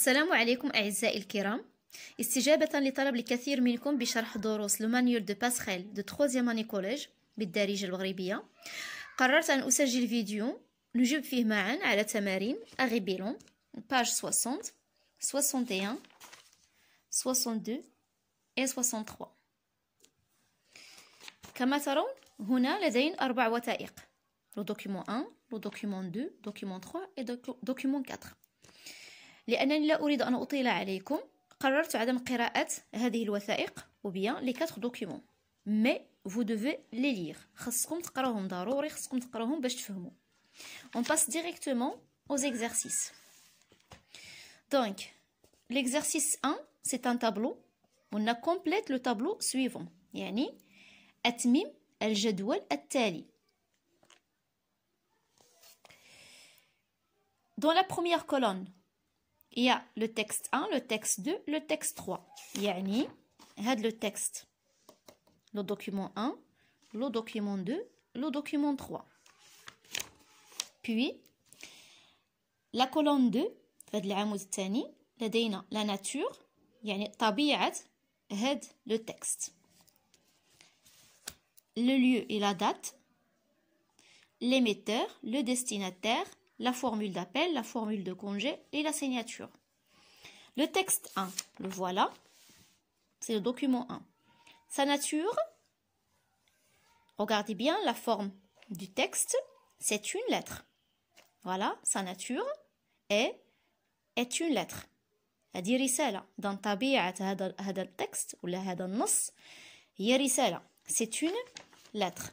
السلام عليكم أعزائي الكرام استجابة لطلب الكثير منكم بشرح دروس مانيول دو باسخيل دو 3 اني كوليج بالدارجة المغربية قررت أن أسجل فيديو نجيب فيه معا على تمارين أغيبيلون باج 60 61 62 و 63 كما ترون هنا لدينا أربع وثائق لو دوكيمون 1 لو دوكيمون 2 دوكيمون 3 et document 4 Mais vous devez les lire. On passe directement aux exercices. Donc, l'exercice 1, c'est un tableau. On complète le tableau suivant, Dans la première colonne, il y a le texte 1, le texte 2, le texte 3. Yani, had le texte, le document 1, le document 2, le document 3. Puis, la colonne 2, la العمود الثاني لدينا لا ناتور يعني le lieu et la date l'émetteur le destinataire la formule d'appel, la formule de congé et la signature. Le texte 1, le voilà, c'est le document 1. Sa nature, regardez bien la forme du texte, c'est une lettre. Voilà, sa nature est, est une lettre. dans طبيعة texte, c'est une lettre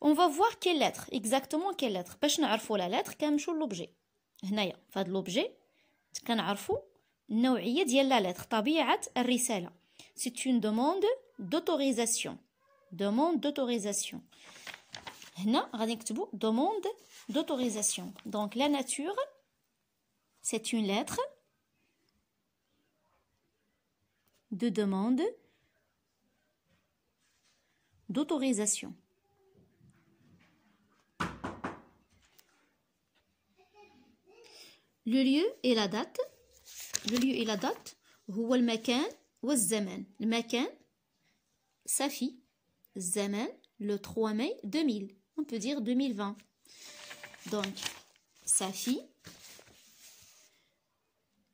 on va voir quelle lettre, exactement quelle lettre. باش نعرفوا la lettre de l'objet. هنايا l'objet, pour لوبجي كنعرفوا nature ديال la lettre, la lettre. C'est une demande d'autorisation. Demande d'autorisation. هنا غادي نكتبوا demande d'autorisation. Donc la nature c'est une lettre de demande d'autorisation. le lieu et la date le lieu et la date هو المكان le المكان sa fille الزمان le 3 mai 2000 on peut dire 2020 donc sa fille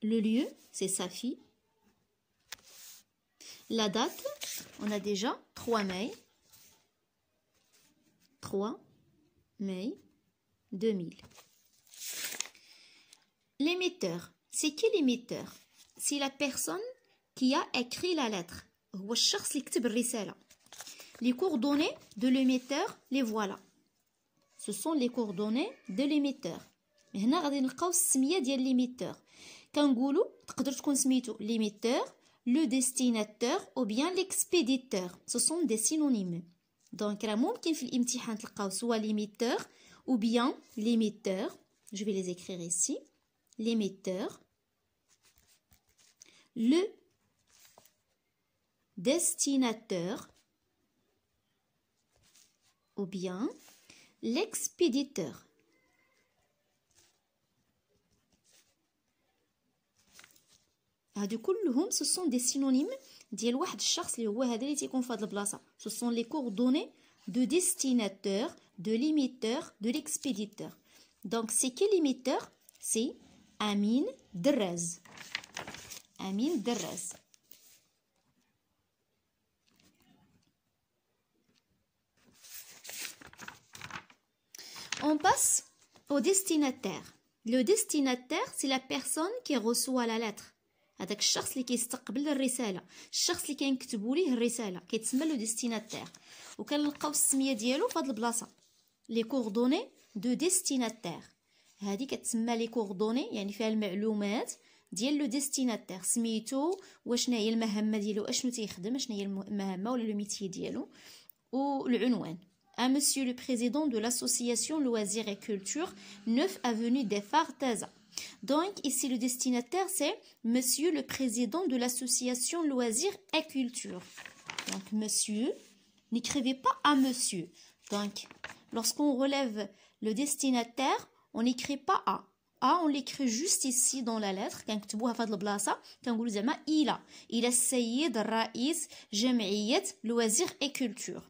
le lieu c'est sa fille la date on a déjà 3 mai 3 mai 2000 L'émetteur, c'est qui l'émetteur C'est la personne qui a écrit la lettre. Les coordonnées de l'émetteur, les voilà. Ce sont les coordonnées de l'émetteur. l'émetteur. Quand l'émetteur, le destinateur ou bien l'expéditeur. Ce sont des synonymes. Donc, on soit l'émetteur ou bien l'émetteur. Je vais les écrire ici l'émetteur, le destinateur ou bien l'expéditeur. Ah, ce sont des synonymes hein. ce sont les coordonnées de destinateur de l'émetteur de l'expéditeur donc c'est quel émetteur c'est Amin Drez. Amin Drez. On passe au destinataire. Le destinataire, c'est la personne qui reçoit la lettre. Avec personne qui est le rissel. personne qui est le lettre. Qui est le destinataire. Ou quand le cas de le Les coordonnées du destinataire. هذه كتسمى لي كوردوني à monsieur le président de l'association et Culture, 9 avenue des Donc, ici, le destinataire, c'est monsieur le président de l'association Loisirs et Culture. Donc, monsieur, n'écrivez pas à monsieur. Donc, lorsqu'on relève le destinataire, on n'écrit pas A. A, on l'écrit juste ici dans la lettre. Quand tu vois Fadl Blasa, quand vous dites il a. Il est Sayyid Raïs Jemiyet Loisirs et Culture.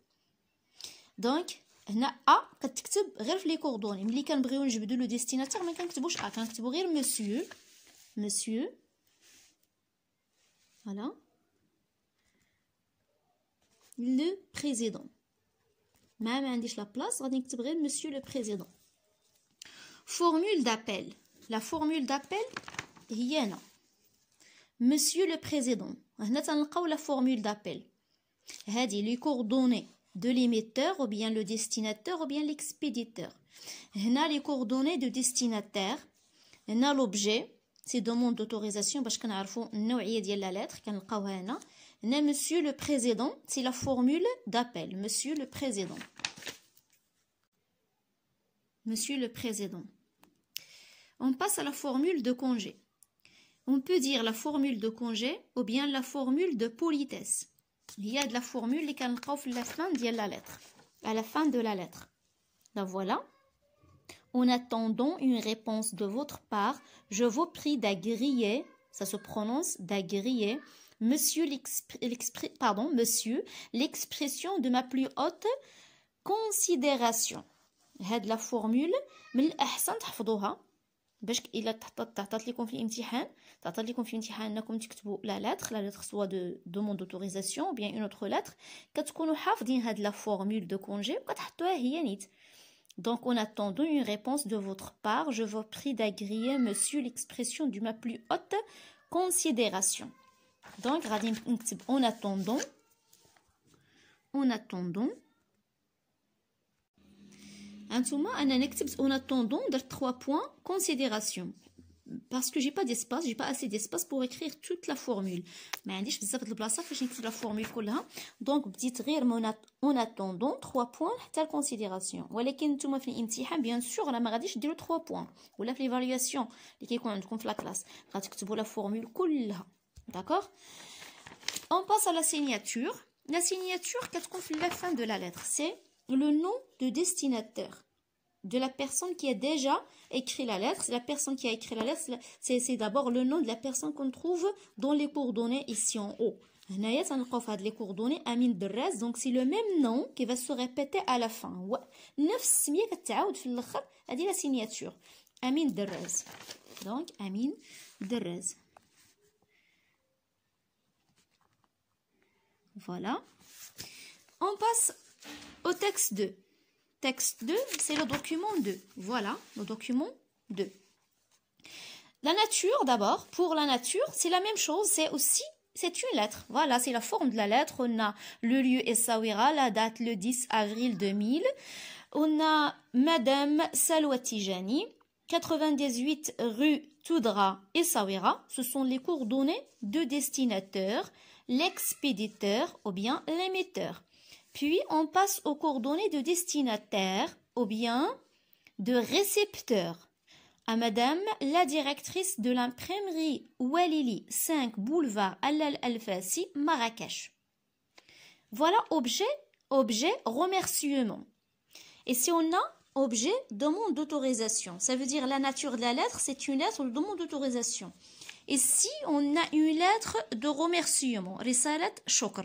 Donc, on a, A. quand tu veux les coordonnées, mais quand tu veux le destinataire, mais quand tu veux A, quand tu veux monsieur, monsieur, voilà, le président. Même, on dit la place, on tu veux monsieur le président. Formule d'appel. La formule d'appel, a. Monsieur le Président. on la formule d'appel. dit les coordonnées de l'émetteur ou bien le destinataire ou bien l'expéditeur. a les coordonnées du destinataire. a l'objet. c'est demande d'autorisation parce que nous avons la lettre. lettre. monsieur le président c'est la formule d'appel monsieur le président monsieur le président on passe à la formule de congé. On peut dire la formule de congé ou bien la formule de politesse. Il y a de la formule qui est la fin de la lettre. À la fin de la lettre. La voilà. En attendant une réponse de votre part, je vous prie d'agréer, ça se prononce d'agréer, monsieur l'expression de ma plus haute considération. de la formule, mais باش الا تعطات لكم Donc, en attendant une réponse de votre part, je vous prie d'agréer, monsieur, l'expression de ma plus haute considération. Donc, en attendant, en attendant, en tout cas, en attendant, trois points considération. Parce que j'ai pas d'espace, j'ai pas assez d'espace pour écrire toute la formule. Mais la formule Donc, On attend donc trois points, telle considération. Bien sûr, on points. Vous l'évaluation, la classe. la formule D'accord. On passe à la signature. La signature, quest la fin de la lettre C'est le nom de destinataire de la personne qui a déjà écrit la lettre. La personne qui a écrit la lettre, c'est d'abord le nom de la personne qu'on trouve dans les coordonnées ici en haut. هنايا تنلقاو les coordonnées Amin donc c'est le même nom qui va se répéter à la fin نفس السميه كتعاود في la signature Amin Rez. donc Amin Rez. voilà on passe au texte 2 texte 2, c'est le document 2. Voilà, le document 2. La nature, d'abord, pour la nature, c'est la même chose, c'est aussi, c'est une lettre. Voilà, c'est la forme de la lettre. On a le lieu Essaouira, la date le 10 avril 2000. On a Madame Jani, 98 rue Toudra Essaouira. Ce sont les coordonnées de destinateur, l'expéditeur ou bien l'émetteur. Puis on passe aux coordonnées de destinataire ou bien de récepteur. À Madame la directrice de l'imprimerie Walili 5 boulevard al Al-Fassi, Marrakech. Voilà objet, objet, remerciement. Et si on a objet, demande d'autorisation, ça veut dire la nature de la lettre, c'est une lettre de demande d'autorisation. Et si on a une lettre de remerciement, Risalat Shokr.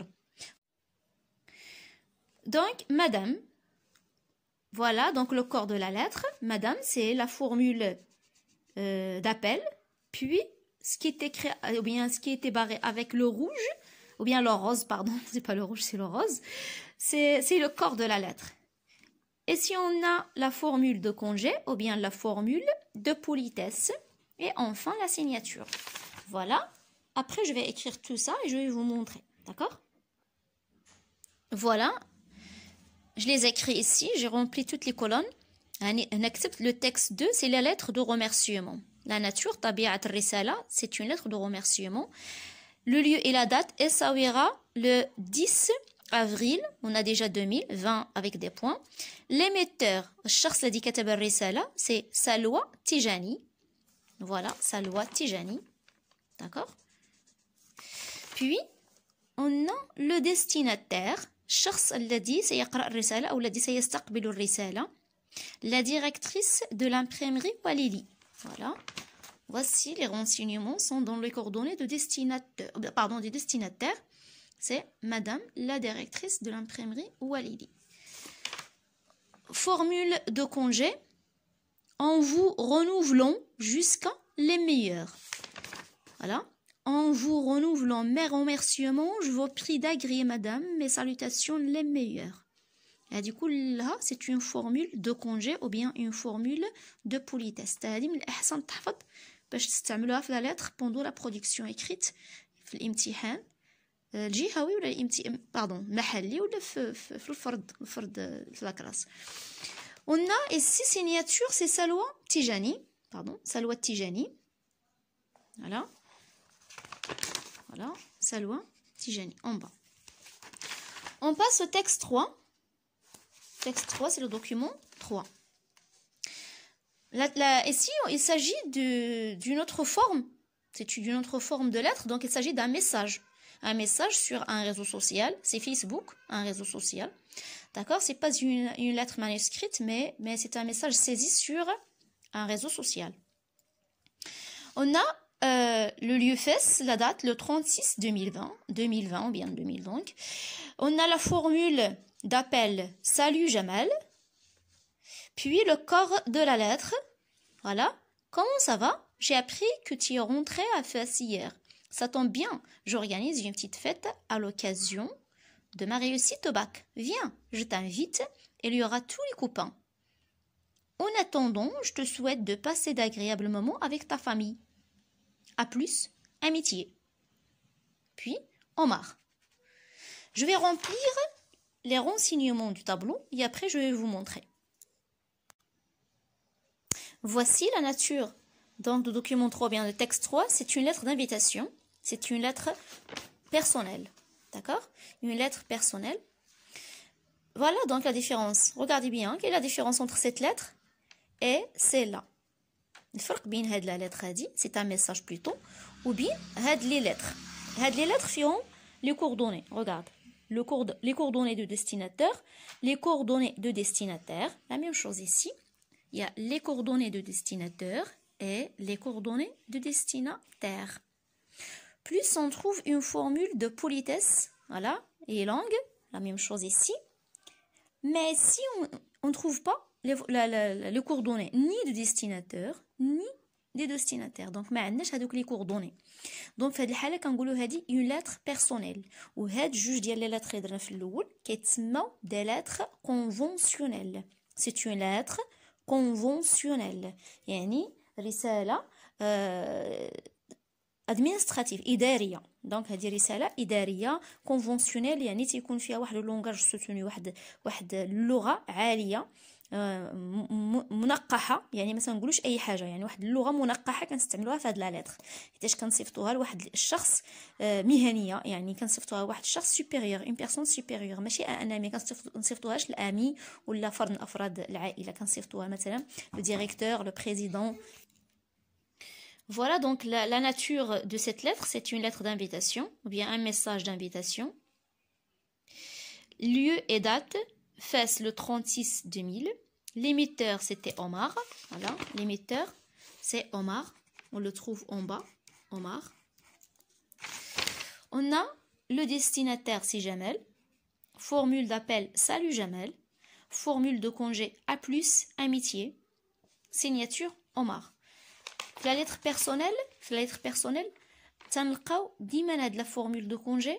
Donc, madame, voilà donc le corps de la lettre. Madame, c'est la formule euh, d'appel. Puis, ce qui est écrit, ou bien ce qui était barré avec le rouge, ou bien le rose, pardon, c'est pas le rouge, c'est le rose, c'est le corps de la lettre. Et si on a la formule de congé, ou bien la formule de politesse, et enfin la signature. Voilà. Après, je vais écrire tout ça et je vais vous montrer. D'accord Voilà je les ai écrits ici, j'ai rempli toutes les colonnes. On accepte le texte 2, c'est la lettre de remerciement. La nature, Tabi'at Risala, c'est une lettre de remerciement. Le lieu et la date, Essaouira, le 10 avril, on a déjà 2020 avec des points. L'émetteur, c'est Salwa Tijani. Voilà, Salwa Tijani. D'accord Puis, on a le destinataire, la directrice de l'imprimerie Walili. Voilà. Voici les renseignements sont dans les coordonnées de destinataire, euh, pardon, du destinataire. C'est Madame la directrice de l'imprimerie Walili. Formule de congé. En vous renouvelons jusqu'à les meilleurs. Voilà. En vous renouvelant mes remerciements, je vous prie d'agréer, madame, mes salutations les meilleures. Et du coup, là, c'est une formule de congé ou bien une formule de politesse. cest à la lettre pendant la production écrite, euh, On a ici signature, c'est Salwa Tijani, pardon, Salwa Tijani. Voilà. Voilà, Tijani, en bas. On passe au texte 3. Texte 3, c'est le document 3. ici, il s'agit d'une autre forme. C'est d'une autre forme de lettre, donc il s'agit d'un message. Un message sur un réseau social, c'est Facebook, un réseau social. D'accord C'est pas une, lettre manuscrite, mais c'est un message saisi sur un réseau social. On a euh, le lieu fesse, la date, le 36 2020, 2020 ou bien 2000 donc. On a la formule d'appel Salut Jamal, puis le corps de la lettre. Voilà. Comment ça va J'ai appris que tu es rentré à Fès hier. Ça tombe bien, j'organise une petite fête à l'occasion de ma réussite au bac. Viens, je t'invite et il y aura tous les copains. En attendant, je te souhaite de passer d'agréables moments avec ta famille. A plus amitié. Puis, Omar. Je vais remplir les renseignements du tableau et après je vais vous montrer. Voici la nature. Dans le document 3, bien le texte 3, c'est une lettre d'invitation. C'est une lettre personnelle. D'accord Une lettre personnelle. Voilà donc la différence. Regardez bien, quelle est la différence entre cette lettre et celle-là c'est un message plutôt. لتر هادي سي ان ميساج بلوتو وبين هاد لي لتر lettres. les coordonnées. Regarde. les coordonnées de destinataire, les coordonnées de destinataire, la même chose ici, il y a les coordonnées de destinataire et les coordonnées de destinataire. Plus on trouve une formule de politesse, voilà, et langue, la même chose ici. Mais si on ne trouve pas les, coordonnées ni du destinateur ni des destinataires. Donc, on n'a pas les coordonnées. Donc, fait le cas, on a une lettre personnelle. Ou cette juge dit la lettre est dans qui est des lettres conventionnelles. C'est une lettre conventionnelle. Yani, une euh, lettre administrative, idaria. Donc, elle dit risala idaria conventionnelle. Yani, c'est qu'on fait un langage soutenu, un langage, un langue un آه، منقحه يعني مثلا تنقولوش اي حاجه يعني واحد اللغه منقحه كنستعملوها في هاد لا ليتر حيتاش كنصيفطوها لواحد الشخص آه، مهنيه يعني كنصيفطوها لواحد الشخص سوبيريور اون بيرسون سوبيريور ماشي انا ما كنصيفطوهاش لامي ولا فرد من افراد العائله كنصيفطوها مثلا لو ديريكتور لو بريزيدون Voilà donc la, la, nature de cette lettre. C'est une lettre d'invitation ou bien un message d'invitation. Lieu et date, Fais le 36 2000. L'émetteur, c'était Omar. Voilà, l'émetteur, c'est Omar. On le trouve en bas, Omar. On a le destinataire, c'est Jamel. Formule d'appel, salut Jamel. Formule de congé, A plus, amitié. Signature, Omar. La lettre personnelle, la lettre personnelle, تنلقاو la formule de congé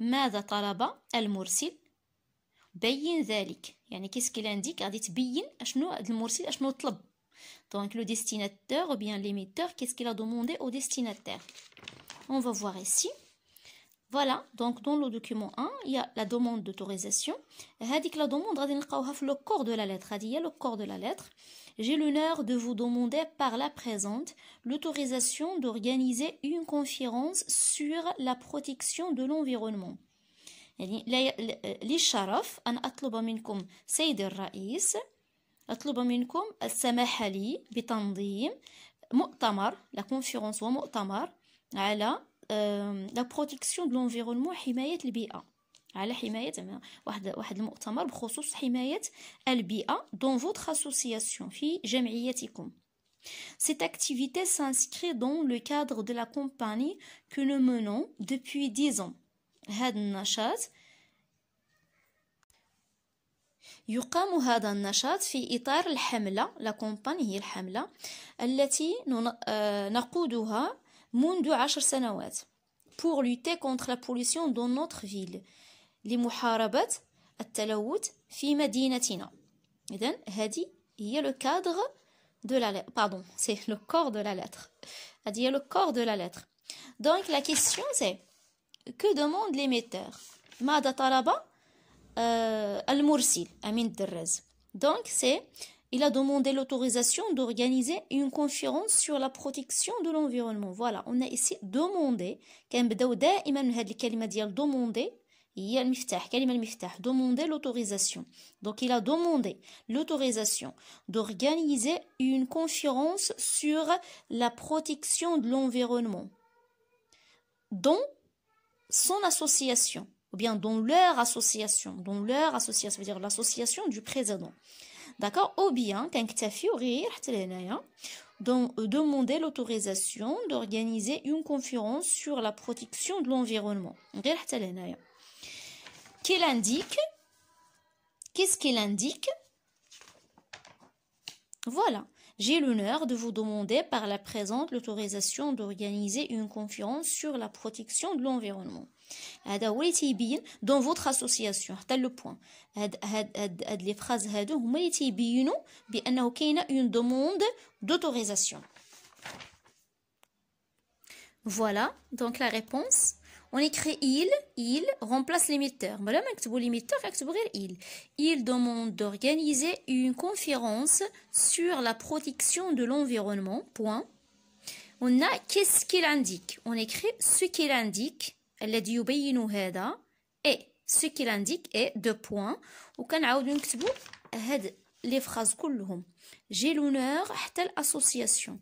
ماذا طلب المرسل بين ذلك يعني كيسكي لانديك غادي تبين اشنو المرسل اشنو طلب Donc le destinateur ou bien l'émetteur, qu'est-ce qu'il a demandé au destinataire On va voir ici. Voilà, donc dans le document 1, il y a la demande d'autorisation. Hadik la demande, a le corps de la lettre. y a le corps de la lettre j'ai l'honneur de vous demander par la présente l'autorisation d'organiser une conférence sur la protection de l'environnement. يعني لي الشرف أن أطلب منكم سيد الرئيس أطلب منكم السماح لي بتنظيم مؤتمر لا كونفيرونس ومؤتمر على لا بروتيكسيون دو لونفيرونمون حماية البيئة على حمايه زعما واحد Cette activité s'inscrit dans le cadre de la compagnie que nous menons depuis 10 ans. النشاط يقام هذا النشاط في لا كومباني هي pour lutter contre la pollution dans notre ville. لمحاربة et في مدينتنا il y a le cadre de la lettre. Pardon, c'est le corps de la lettre. Il y dire le corps de la lettre. Donc la question c'est que demande l'émetteur euh, al mursil amin Donc c'est il a demandé l'autorisation d'organiser une conférence sur la protection de l'environnement. Voilà, on a ici demandé. كنبداو a demander l'autorisation donc il a demandé l'autorisation d'organiser une conférence sur la protection de l'environnement dans son association ou bien dans leur association dont leur association cest à dire l'association du président d'accord ou bien hein, donc, euh, demandé l'autorisation d'organiser une conférence sur la protection de l'environnement qu'il indique Qu'est-ce qu'il indique Voilà. J'ai l'honneur de vous demander par la présente l'autorisation d'organiser une conférence sur la protection de l'environnement. Dans votre association, tel le point. Les phrases, لو بوين hum, d'autorisation. Voilà donc la réponse on écrit il, il remplace l'émetteur. on bah Madame, l'émetteur, hein, il. Il demande d'organiser une conférence sur la protection de l'environnement. Point. On a qu'est-ce qu'il indique. On écrit ce qu'il indique. Elle a dit et ce qu'il indique est deux points. Ou quand les phrases J'ai l'honneur, telle association.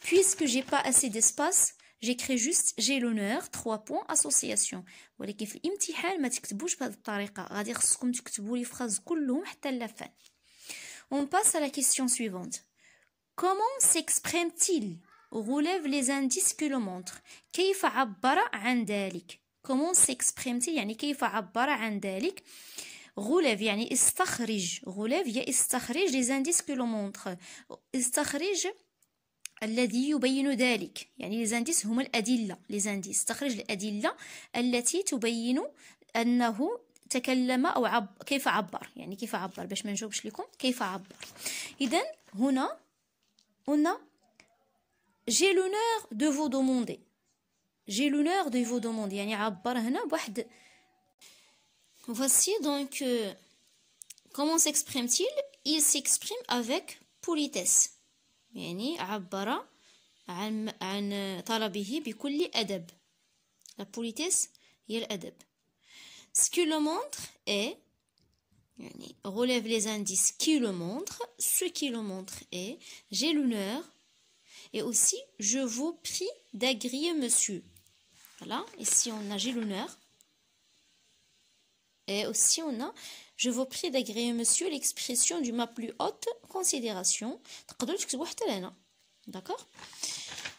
Puisque j'ai pas assez d'espace, J'écris juste j'ai l'honneur, trois points, association. ولكن في الامتحان ما تكتبوش بهذه الطريقه غادي خصكم تكتبوا لي فراز كلهم حتى لافان. On passe à la question suivante. Comment s'exprime-t-il? relève les indices que le montre كيف عبر عن ذلك؟ Comment s'exprime-t-il? يعني كيف عبر عن ذلك؟ غولف يعني استخرج غولف يا استخرج les indices que le montrent. استخرج الذي يبين ذلك يعني ليزانديس هما الأدلة ليزانديس تخرج الأدلة التي تبين أنه تكلم أو عب كيف عبر يعني كيف عبر باش ما نجاوبش لكم كيف عبر إذا هنا هنا جي لونور دو فو دوموندي جي لونور دو فو دوموندي يعني عبر هنا بواحد voici donc euh, comment s'exprime-t-il il s'exprime avec politesse la politesse ce qui le montre est relève les indices qui le montre ce qui le montre est j'ai l'honneur et aussi je vous prie d'agréer monsieur voilà ici on a j'ai l'honneur et aussi, on a Je vous prie d'agréer, monsieur, l'expression de ma plus haute considération. D'accord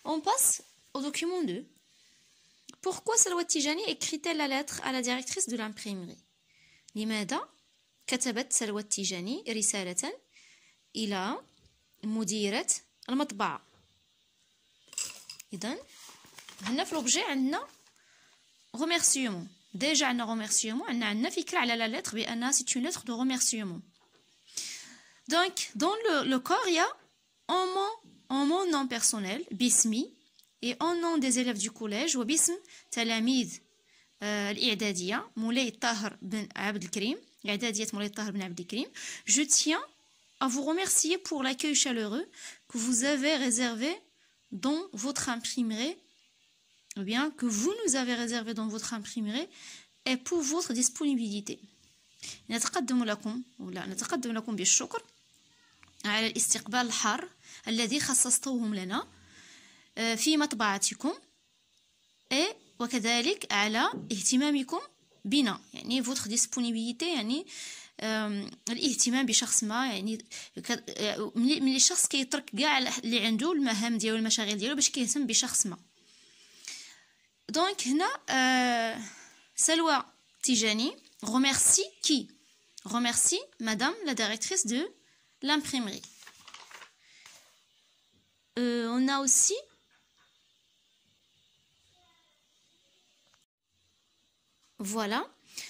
On passe au document 2. Pourquoi Salwat Tijani écrit-elle la lettre à la directrice de l'imprimerie لماذا كتبت سلوى Tijani, رسالة إلى مديرة المطبعة إذن هنا في remerciement Déjà, un remerciement, on a une à la lettre, c'est une lettre de remerciement. Donc, dans le, corps, il y a en mon, en mon nom personnel, bismi, et en nom des élèves du collège, ou bism talamid euh, Moulay Tahr ben Abdelkrim, je tiens à vous remercier pour l'accueil chaleureux que vous avez réservé dans votre imprimerie ou bien que vous nous avez réservé dans votre imprimerie est pour votre disponibilité نتقدم لكم ولا نتقدم لكم بالشكر على الاستقبال الحار الذي خصصتوهم لنا آه، في مطبعتكم إيه، وكذلك على اهتمامكم بنا يعني فوتر ديسبونيبيليتي يعني الاهتمام بشخص ما يعني آه، ملي الشخص كيترك كاع اللي عنده المهام ديالو المشاغل ديالو باش كيهتم بشخص ما Donc, là, euh, Salwa Tijani remercie qui Remercie Madame la directrice de l'imprimerie. Euh, on a aussi Voilà,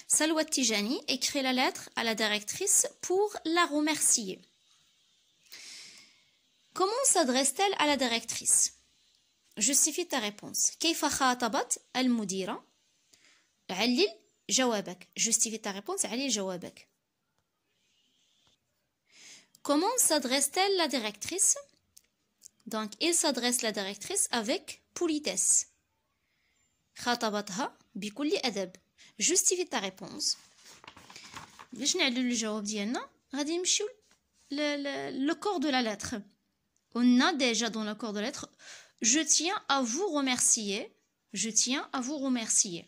Salwa Tijani écrit la lettre à la directrice pour la remercier. Comment s'adresse-t-elle à la directrice جوستيفي تا ريبونس كيف خاطبت المديرة علل جوابك جوستيفي تا ريبونس علل جوابك Comment s'adresse-t-elle la directrice Donc, il s'adresse la directrice avec politesse. خاطبتها بكل أدب. Justifie ta réponse. باش نعدلو الجواب ديالنا غادي نمشيو لو كور دو لا لتر. On a déjà dans le corps de la lettre Je tiens à vous remercier. Je tiens à vous remercier.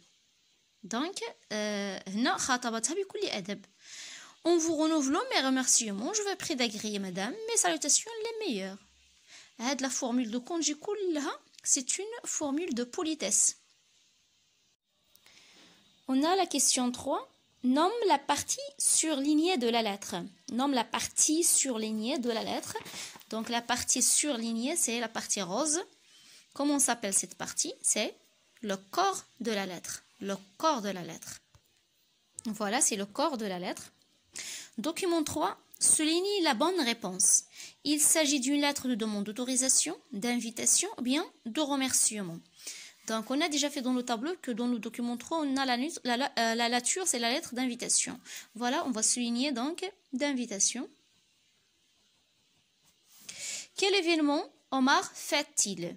Donc, euh, On vous renouvelle mes remerciements, je vais prie d'agréer, madame, mes salutations les meilleures. La formule de congé c'est une formule de politesse. On a la question 3. Nomme la partie surlignée de la lettre. Nomme la partie surlignée de la lettre. Donc la partie surlignée, c'est la partie rose. Comment s'appelle cette partie C'est le corps de la lettre. Le corps de la lettre. Voilà, c'est le corps de la lettre. Document 3 souligne la bonne réponse. Il s'agit d'une lettre de demande d'autorisation, d'invitation ou bien de remerciement. Donc, on a déjà fait dans le tableau que dans le document 3, on a la, euh, la, nature, c'est la lettre d'invitation. Voilà, on va souligner donc d'invitation. Quel événement Omar fait-il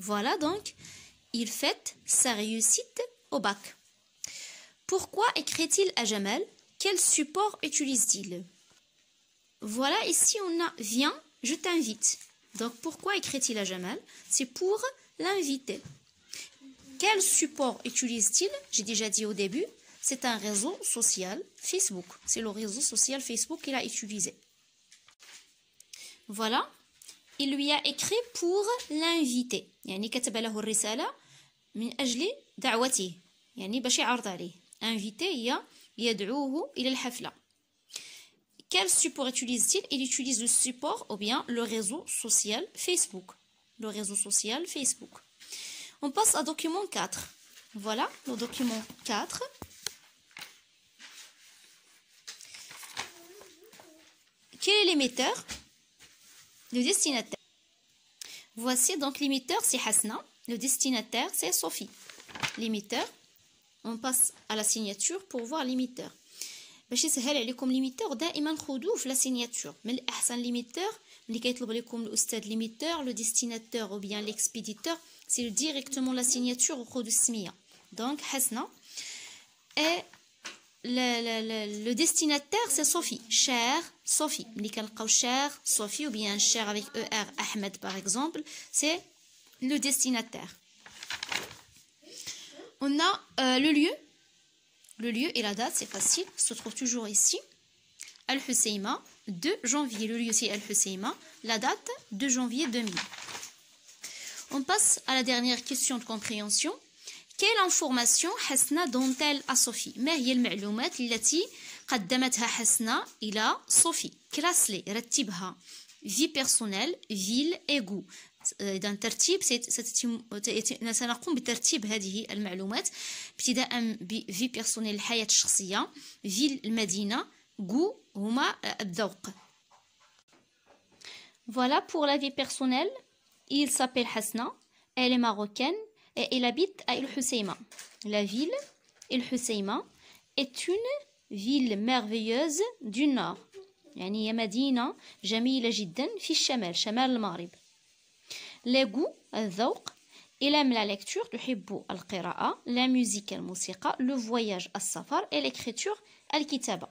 Voilà donc, il fête sa réussite au bac. Pourquoi écrit-il à Jamal Quel support utilise-t-il Voilà, ici on a Viens, je t'invite. Donc pourquoi écrit-il à Jamal C'est pour l'inviter. Quel support utilise-t-il J'ai déjà dit au début, c'est un réseau social Facebook. C'est le réseau social Facebook qu'il a utilisé. Voilà. Il lui a écrit pour l'inviter. يعني Quel support utilise-t-il Il utilise le support ou bien le réseau social Facebook. Le réseau social Facebook. On passe à document 4. Voilà, le document 4. Quel est l'émetteur le destinataire. Voici donc l'émetteur c'est Hasna, le destinataire c'est Sophie. L'émetteur, on passe à la signature pour voir l'émetteur. Pour chez elle, l'émetteur, coups l'émiteur, il la signature. Mais le l'émetteur, l'émiteur, lesquels vous voulez comme l'ustade l'émiteur, le destinataire ou bien l'expéditeur, c'est directement la signature au dos de smi. Donc Hasna et le, destinataire, c'est Sophie. Cher, Sophie. Cher, Sophie, ou bien cher avec ER, Ahmed par exemple, c'est le destinataire. On a euh, le lieu. Le lieu et la date, c'est facile, se trouve toujours ici. Al-Husseima, 2 janvier. Le lieu, c'est Al-Husseima. La date, 2 janvier 2000. On passe à la dernière question de compréhension. كاين انفورماسيون حسنة دونتيل صوفي ما هي المعلومات التي قدمتها حسنة إلى صوفي كلاسلي رتبها في بيرسونيل فيل ايغو اذا ترتيب ستتم سنقوم بترتيب هذه المعلومات ابتداء بفي بيرسونيل الحياه الشخصيه فيل المدينه جو هما الذوق فوالا بور لا في بيرسونيل Il s'appelle حسنا Elle est marocaine. et il habite à El Husseima. La ville, El Husseima, est une ville merveilleuse du nord. يعني هي مدينة جميلة جدا في الشمال شمال المغرب لغو الذوق il aime la lecture تحب القراءة la musique الموسيقى le voyage safar et l'écriture الكتابة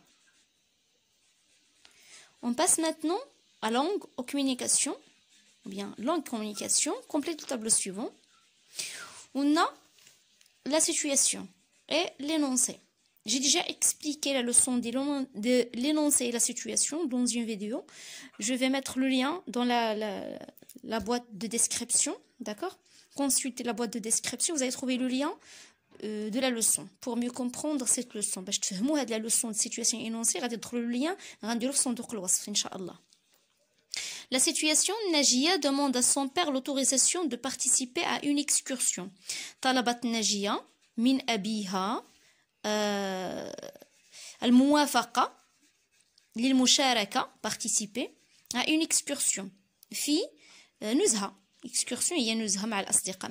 on passe maintenant à langue aux communications ou bien langue communication complète le tableau suivant on a la situation et l'énoncé. J'ai déjà expliqué la leçon de l'énoncé et la situation dans une vidéo. Je vais mettre le lien dans la, la, boîte de description, d'accord Consultez la boîte de description, vous allez trouver le lien euh, de la leçon pour mieux comprendre cette leçon. Bah, je te moi, la leçon de situation énoncée, vous allez trouver le lien dans la leçon de Inch'Allah. La situation, Najia demande à son père l'autorisation de participer à une excursion. Talabat min abiha euh, al mouafaka, lil musharaka, participer à une excursion Fi euh, nuzha excursion هي nuzha مع asdiqa,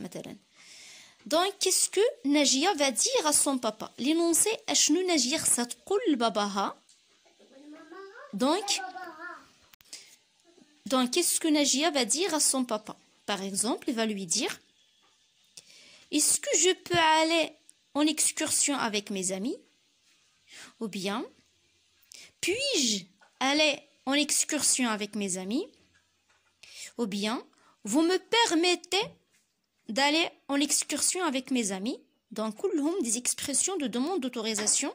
Donc, qu'est-ce que Najia va dire à son papa L'énoncé, « achnou Najia khsa tqoul babaha » Donc, donc, qu'est-ce que Nagia va dire à son papa Par exemple, il va lui dire Est-ce que je peux aller en excursion avec mes amis Ou bien, puis-je aller en excursion avec mes amis Ou bien, vous me permettez d'aller en excursion avec mes amis Donc, a des expressions de demande d'autorisation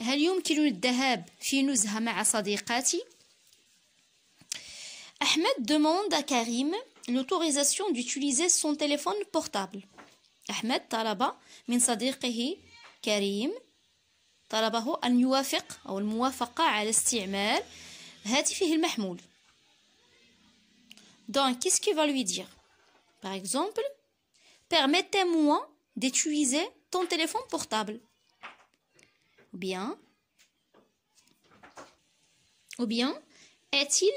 هل يمكن الذهاب في مع صديقاتي؟ Ahmed demande à Karim l'autorisation d'utiliser son téléphone portable. Ahmed طلب من صديقه كريم طلبه أن يوافق أو الموافقة على استعمال هاتفه المحمول. Donc, qu'est-ce qu'il va lui dire Par exemple, permettez-moi d'utiliser ton téléphone portable. Ou bien, ou bien, est-il,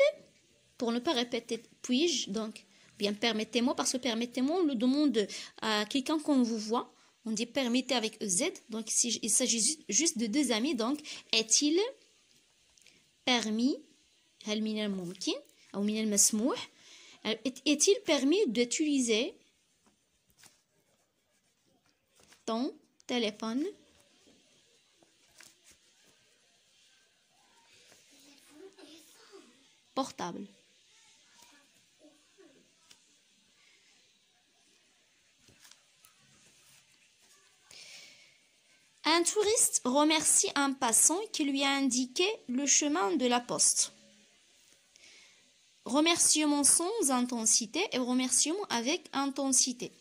pour ne pas répéter, puis-je, donc, bien permettez-moi, parce que permettez-moi, on le demande à quelqu'un qu'on vous voit. On dit permettez avec e, Z, Donc, si, il s'agit juste de deux amis. Donc, est-il permis, est-il permis d'utiliser ton téléphone Un touriste remercie un passant qui lui a indiqué le chemin de la poste. Remerciement sans intensité et remerciement avec intensité.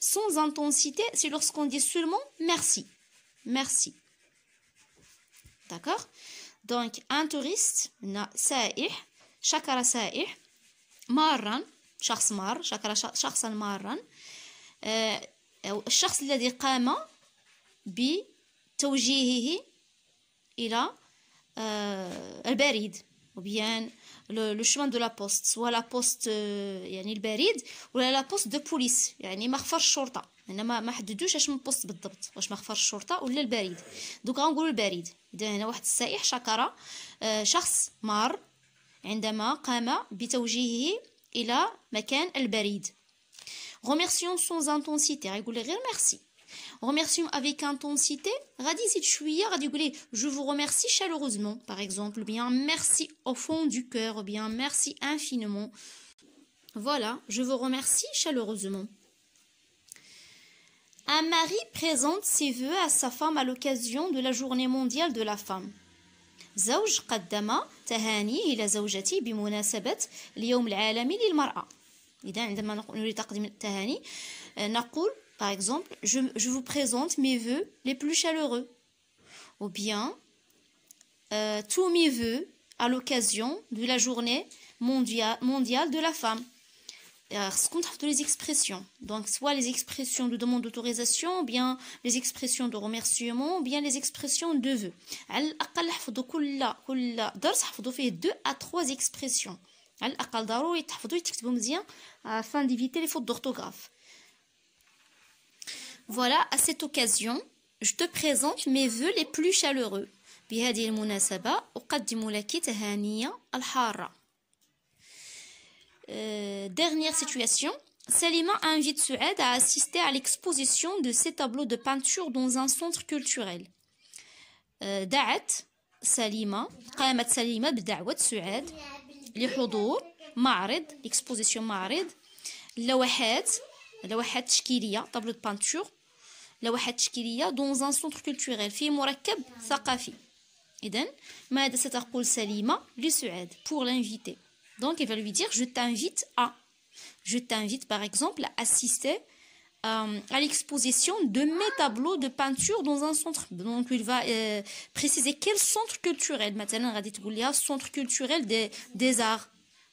Sans intensité, c'est lorsqu'on dit seulement merci. Merci. D'accord Donc, un touriste, na sa'ih, شكر سائح مارا شخص مار شكر شخصا مارا آه، الشخص الذي قام بتوجيهه الى آه، البريد وبيان لو شومان دو لا بوست سوا لا بوست يعني البريد ولا لا بوست دو بوليس يعني مخفر الشرطه هنا ما ما حددوش اش من بوست بالضبط واش مخفر الشرطه ولا البريد دوك غنقولوا البريد اذا هنا واحد السائح شكر آه، شخص مار remercions sans intensité merci remercions avec intensité غادي je vous remercie chaleureusement par exemple bien merci au fond du cœur bien merci infiniment voilà je vous remercie chaleureusement un mari présente ses voeux à sa femme à l'occasion de la journée mondiale de la femme زوج قدم تهانيه إلى زوجتي بمناسبة اليوم العالمي للمرأة إذا عندما نريد تقديم التهاني نقول par exemple je, je vous présente mes vœux les plus chaleureux ou bien euh, tous mes vœux à l'occasion de la journée mondiale, mondiale de la femme Euh, ce qu'on les expressions. Donc, soit les expressions de demande d'autorisation, bien les expressions de remerciement, bien les expressions de vœux. deux à trois expressions. afin d'éviter les fautes d'orthographe. Voilà, à cette occasion, je te présente mes vœux les plus chaleureux. بهذه المناسبة أقدم لك al hara euh, dernière situation. Salima invite Suad à assister à l'exposition de ses tableaux de peinture dans un centre culturel. Euh, Da'at Salima, Qaymat Salima b'da'wat Suède, l'ihudour, ma'arid, l'exposition ma'arid, l'awahat, l'awahat Shkiria, tableau de peinture, l'awahat Shkiria dans un centre culturel, fi murakab thakafi. Et donc, ma'ad Salima, lui pour l'inviter. Donc, il va lui dire, je t'invite à. Je t'invite, par exemple, à assister euh, à l'exposition de mes tableaux de peinture dans un centre. Donc, il va euh, préciser quel centre culturel. Maintenant, Radit Goulia, centre culturel des arts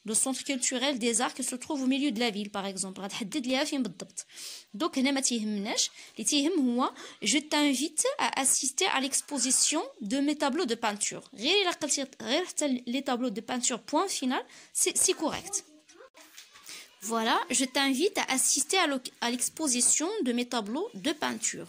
le centre culturel des arts qui se trouve au milieu de la ville par exemple donc je t'invite à assister à l'exposition de mes tableaux de peinture les tableaux de peinture point final c'est correct voilà je t'invite à assister à l'exposition de mes tableaux de peinture